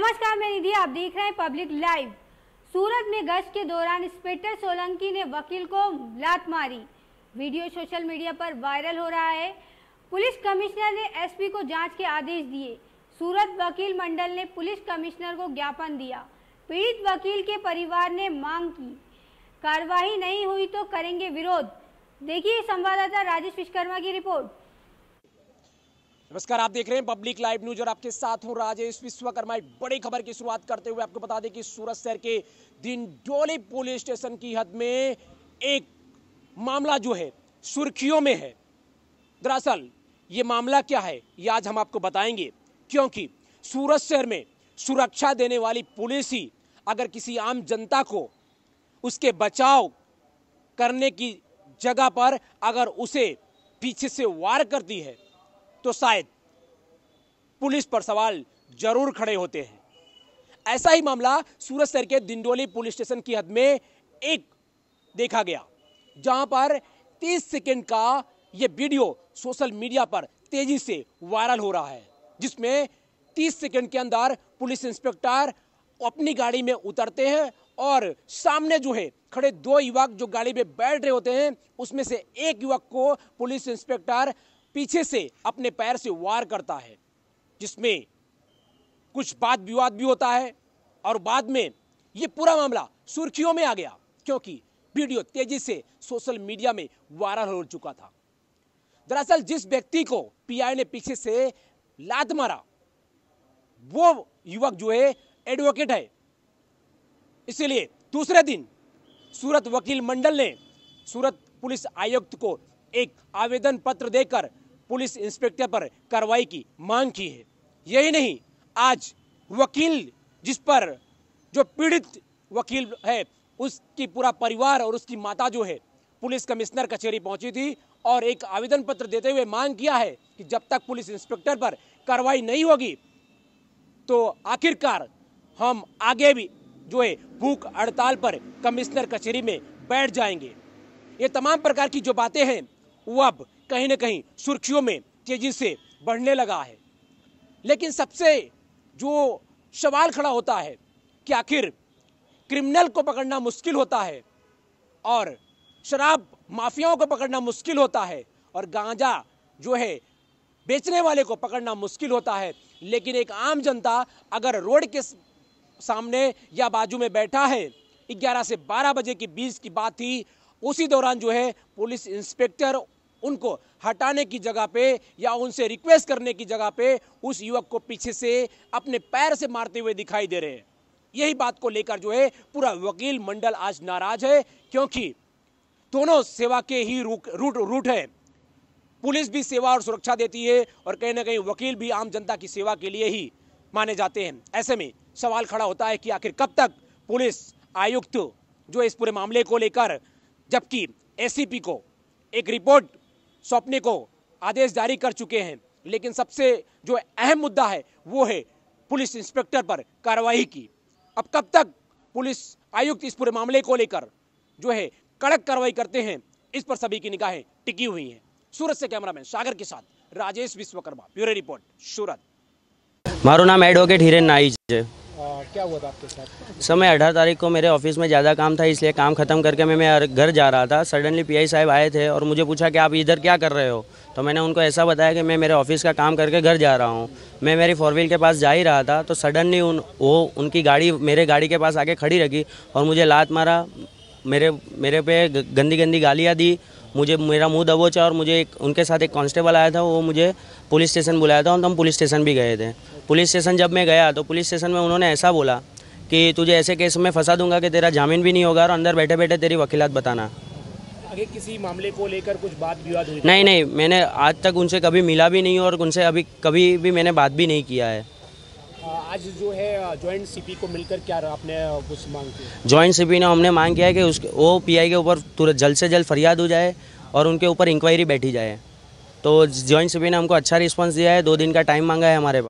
नमस्कार मैं निधि आप देख रहे हैं पब्लिक लाइव सूरत में गश्त के दौरान इंस्पेक्टर सोलंकी ने वकील को लात मारी वीडियो सोशल मीडिया पर वायरल हो रहा है पुलिस कमिश्नर ने एसपी को जांच के आदेश दिए सूरत वकील मंडल ने पुलिस कमिश्नर को ज्ञापन दिया पीड़ित वकील के परिवार ने मांग की कार्यवाही नहीं हुई तो करेंगे विरोध देखिए संवाददाता राजेश विश्वकर्मा की रिपोर्ट नमस्कार आप देख रहे हैं पब्लिक लाइव न्यूज और आपके साथ हूं राजेश विश्वकर्मा एक बड़ी खबर की शुरुआत करते हुए आपको बता दें कि सूरत शहर के दिनडोली पुलिस स्टेशन की हद में एक मामला जो है सुर्खियों में है दरअसल ये मामला क्या है ये आज हम आपको बताएंगे क्योंकि सूरत शहर में सुरक्षा देने वाली पुलिस ही अगर किसी आम जनता को उसके बचाव करने की जगह पर अगर उसे पीछे से वार करती है तो शायद पुलिस पर सवाल जरूर खड़े होते हैं ऐसा ही मामला सूरत शहर के दिंडोली पुलिस स्टेशन की हद में एक देखा गया जहां पर 30 सेकंड का यह वीडियो सोशल मीडिया पर तेजी से वायरल हो रहा है जिसमें 30 सेकंड के अंदर पुलिस इंस्पेक्टर अपनी गाड़ी में उतरते हैं और सामने जो है खड़े दो युवक जो गाड़ी में बैठ रहे होते हैं उसमें से एक युवक को पुलिस इंस्पेक्टर पीछे से अपने पैर से वार करता है जिसमें कुछ बात विवाद भी होता है और बाद में ये पूरा मामला सुर्खियों में आ गया क्योंकि वीडियो तेजी से सोशल मीडिया में वायरल हो चुका था दरअसल जिस व्यक्ति को पीआई ने पीछे से लात मारा वो युवक जो है एडवोकेट है इसलिए दूसरे दिन सूरत वकील मंडल ने सूरत पुलिस आयुक्त को एक आवेदन पत्र देकर पुलिस इंस्पेक्टर पर कार्रवाई की मांग की है यही नहीं आज वकील जिस पर जो पीड़ित वकील है उसकी पूरा परिवार और उसकी माता जो है पुलिस कमिश्नर कचहरी पहुंची थी और एक आवेदन पत्र देते हुए मांग किया है कि जब तक पुलिस इंस्पेक्टर पर कार्रवाई नहीं होगी तो आखिरकार हम आगे भी जो है भूख हड़ताल पर कमिश्नर कचहरी में बैठ जाएंगे ये तमाम प्रकार की जो बातें हैं वो अब कहीं ना कहीं सुर्खियों में तेज़ी से बढ़ने लगा है लेकिन सबसे जो सवाल खड़ा होता है कि आखिर क्रिमिनल को पकड़ना मुश्किल होता है और शराब माफियाओं को पकड़ना मुश्किल होता है और गांजा जो है बेचने वाले को पकड़ना मुश्किल होता है लेकिन एक आम जनता अगर रोड के सामने या बाजू में बैठा है 11 से 12 बजे के बीच की बात थी उसी दौरान जो है पुलिस इंस्पेक्टर उनको हटाने की जगह पे या उनसे रिक्वेस्ट करने की जगह पे उस युवक को पीछे से अपने पैर से मारते हुए दिखाई दे रहे हैं यही बात को लेकर जो है पूरा वकील मंडल आज नाराज है क्योंकि दोनों सेवा के ही रूट रूट, रूट है पुलिस भी सेवा और सुरक्षा देती है और कहीं ना कहीं वकील भी आम जनता की सेवा के लिए ही माने जाते हैं ऐसे में सवाल खड़ा होता है कि आखिर कब तक पुलिस आयुक्त जो इस पूरे मामले को लेकर जबकि एसीपी को एक रिपोर्ट सौंपने को आदेश जारी कर चुके हैं लेकिन सबसे जो अहम मुद्दा है वो है पुलिस इंस्पेक्टर पर कार्रवाई की अब कब तक पुलिस आयुक्त इस पूरे मामले को लेकर जो है कड़क कार्रवाई करते हैं इस पर सभी की निगाहें टिकी हुई हैं सूरत से कैमरामैन सागर के साथ राजेश विश्वकर्मा ब्यूरो रिपोर्ट सूरत मारो नाम एडवोकेट हिरेन नाइज क्या हुआ था आपके साथ समय अठारह तारीख को मेरे ऑफिस में ज़्यादा काम था इसलिए काम ख़त्म करके मैं मैं घर जा रहा था सडनली पीआई साहब आए थे और मुझे पूछा कि आप इधर क्या कर रहे हो तो मैंने उनको ऐसा बताया कि मैं मेरे ऑफिस का काम करके घर जा रहा हूँ मैं मेरी फोर व्हील के पास जा ही रहा था तो सडनली उन वो उनकी गाड़ी मेरे गाड़ी के पास आके खड़ी रखी और मुझे लात मारा मेरे मेरे पे गंदी गंदी गालियाँ दी मुझे मेरा मुंह दबोचा और मुझे एक उनके साथ एक कांस्टेबल आया था वो मुझे पुलिस स्टेशन बुलाया था और हम पुलिस स्टेशन भी गए थे पुलिस स्टेशन जब मैं गया तो पुलिस स्टेशन में उन्होंने ऐसा बोला कि तुझे ऐसे केस में फंसा दूंगा कि तेरा जामीन भी नहीं होगा और अंदर बैठे बैठे तेरी वकीलात बताना आगे किसी मामले को लेकर कुछ बात विवाद हुई तो? नहीं नहीं मैंने आज तक उनसे कभी मिला भी नहीं और उनसे अभी कभी भी मैंने बात भी नहीं किया है आज जो है जॉइंट सीपी को मिलकर क्या आपने कुछ मांग की जॉइंट सीपी ने हमने मांग किया है कि उस वो पीआई के ऊपर तुरंत जल्द से जल्द फरियाद हो जाए और उनके ऊपर इंक्वायरी बैठी जाए तो जॉइंट सीपी ने हमको अच्छा रिस्पांस दिया है दो दिन का टाइम मांगा है हमारे